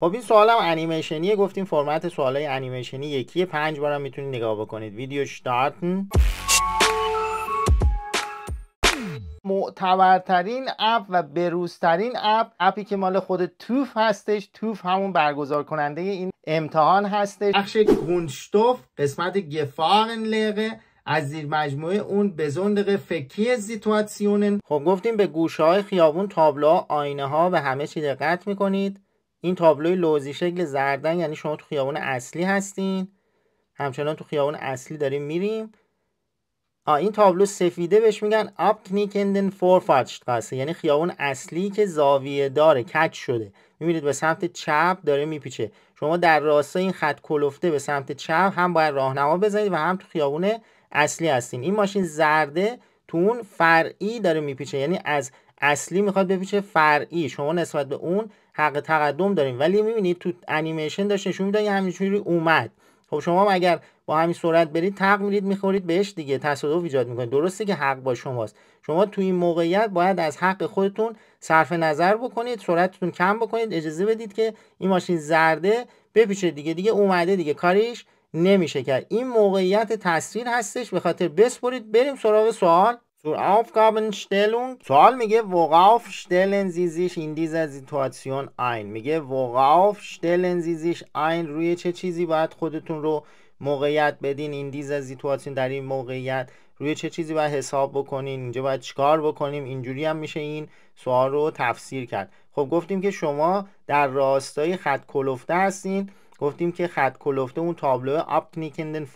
خب این سوالم انیمیشنیه گفتیم فرمت های انیمیشنی یکی پنج هم میتونید نگاه بکنید ویدیو شتارتن معتبرترین اپ و بروزترین اپ اپی که مال خود توف هستش توف همون برگزار کننده این امتحان هستش بخش گونشتوف قسمت گفارن لغه از زیر مجموعه اون بزندق فکی زیتواتسیونن خب گفتیم به گوشه های خیابون تابلوها آینه ها به همه چی دقت میکنید این تابلوی لوزی شکل زردن یعنی شما تو خیابون اصلی هستین همچنان تو خیابون اصلی داریم میریم این تابلو سفیده بهش میگن اپتنیکندن فورفاچت قصه یعنی خیابون اصلی که زاویه داره کج شده میبینید به سمت چپ داره میپیچه شما در راستای این خط کلفته به سمت چپ هم باید راهنما بزنید و هم تو خیابون اصلی هستین این ماشین زرده تو اون فرعی داره میپیچه یعنی از اصلی میخواد بپیچه فرعی شما نسبت به اون حق تقدم داریم ولی میبینید تو انیمیشن داشت نشون یه همینجوری اومد خب شما اگر با همین سرعت برید تق میرید میخورید بهش دیگه تصادف ایجاد میکنید درسته که حق با شماست شما تو این موقعیت باید از حق خودتون صرف نظر بکنید سرعتتون کم بکنید اجازه بدید که این ماشین زرده بپیچه دیگه دیگه اومده دیگه کاریش نمیشه کرد این موقعیت تصویر هستش به خاطر بسپرید بریم سراغ سوال Zur Aufgabenstellung. سوال میگه worauf stellen Sie sich in dieser میگه worauf stellen Sie روی چه چیزی باید خودتون رو موقعیت بدین in dieser در این موقعیت روی چه چیزی باید حساب بکنین اینجا باید چیکار بکنیم اینجوری هم میشه این سوال رو تفسیر کرد خب گفتیم که شما در راستای خط کلفته هستین گفتیم که خط کلفته اون تابلو اپ نیکندن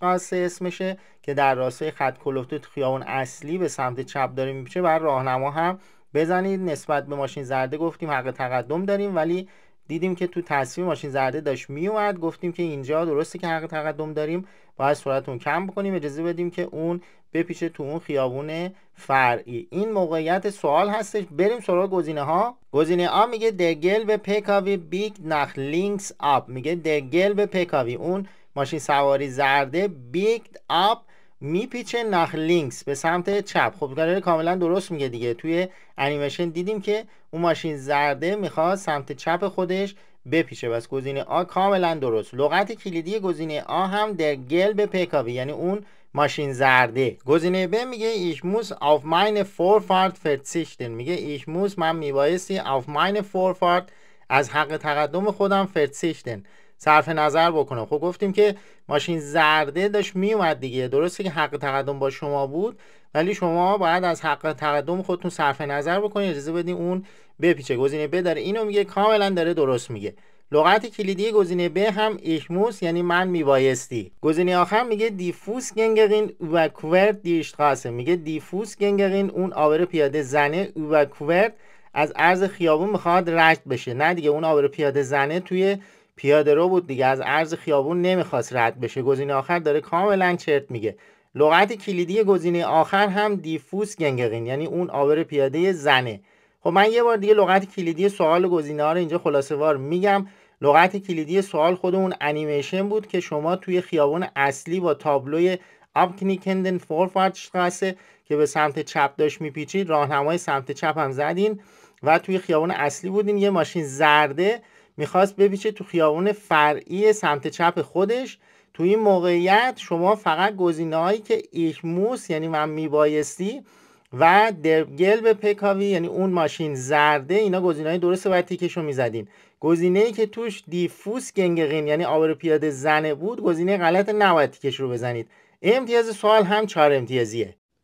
قاسه اسمشه که در راستای خط کلفته خیابون اصلی به سمت چپ داریم میشه و راهنما هم بزنید نسبت به ماشین زرده گفتیم حق تقدم داریم ولی دیدیم که تو تصویر ماشین زرده داشت میومد گفتیم که اینجا درسته که حق تقدم داریم باید سرعتون کم بکنیم اجازه بدیم که اون بپیشه تو اون خیابون فرعی این موقعیت سوال هستش بریم سراغ گزینه ها گزینه ها میگه دگل به پکاوی بیگ نخ لینکس آپ میگه دگل به پکاوی اون ماشین سواری زرده بیگ آپ میپیچه لینکس به سمت چپ خب داره کاملا درست میگه دیگه توی انیمیشن دیدیم که اون ماشین زرده میخواد سمت چپ خودش بپیچه بس گزینه آ کاملا درست لغت کلیدی گزینه آ هم در گل به پیکاوی یعنی اون ماشین زرده گزینه ب میگه ایش موس آف ماین فورفارد فرتسیشتن میگه ایش موس من میبایستی آف ماین فورفارد از حق تقدم خودم فرتسیشتن صرف نظر بکنه خب گفتیم که ماشین زرده داشت میومد دیگه درسته که حق تقدم با شما بود ولی شما باید از حق تقدم خودتون صرف نظر بکنید اجازه بدین اون بپیچه گزینه ب داره اینو میگه کاملا داره درست میگه لغت کلیدی گزینه ب هم ایشموس یعنی من میبایستی گزینه آخر میگه دیفوس گنگرین و کوورت میگه دیفوس گنگرین اون آبر پیاده زنه و از عرض خیابون میخواد رشد بشه نه دیگه اون آبر پیاده زنه توی پیاده رو بود دیگه از عرض خیابون نمیخواست رد بشه گزینه آخر داره کاملا چرت میگه لغت کلیدی گزینه آخر هم دیفوس گنگقین یعنی اون آبر پیاده زنه خب من یه بار دیگه لغت کلیدی سوال گزینه ها رو اینجا خلاصه وار میگم لغت کلیدی سوال خود اون انیمیشن بود که شما توی خیابون اصلی با تابلوی آبکنیکندن فورفاردشتراسه که به سمت چپ داشت میپیچید راهنمای سمت چپ هم زدین و توی خیابون اصلی بودین یه ماشین زرده میخواست بپیچه تو خیابون فرعی سمت چپ خودش تو این موقعیت شما فقط گزینه هایی که موس یعنی من میبایستی و درگل به پکاوی یعنی اون ماشین زرده اینا گزینه های درسته باید تیکش رو میزدین گزینه ای که توش دیفوس گنگقین یعنی آبر پیاده زنه بود گزینه غلط نباید تیکش رو بزنید امتیاز سوال هم چهار امتیازیه